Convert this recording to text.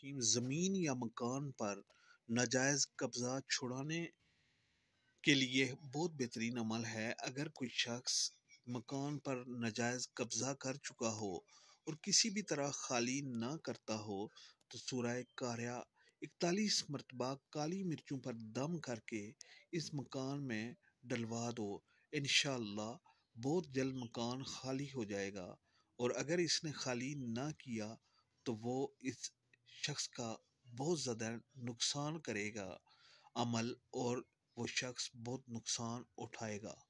मुस्तकीम ज़मीन या मकान पर नाजायज़ कब्ज़ा छुड़ाने के लिए बहुत बेहतरीन अमल है अगर कोई शख्स मकान पर नाजायज़ कब्ज़ा कर चुका हो और किसी भी तरह खाली ना करता हो तो सूरह कार्या इकतालीस मरतबा काली मिर्चों पर दम करके इस मकान में डलवा दो इन बहुत जल्द मकान खाली हो जाएगा और अगर इसने खाली ना किया तो वो इस शख्स का बहुत ज़्यादा नुकसान करेगा अमल और वो शख्स बहुत नुकसान उठाएगा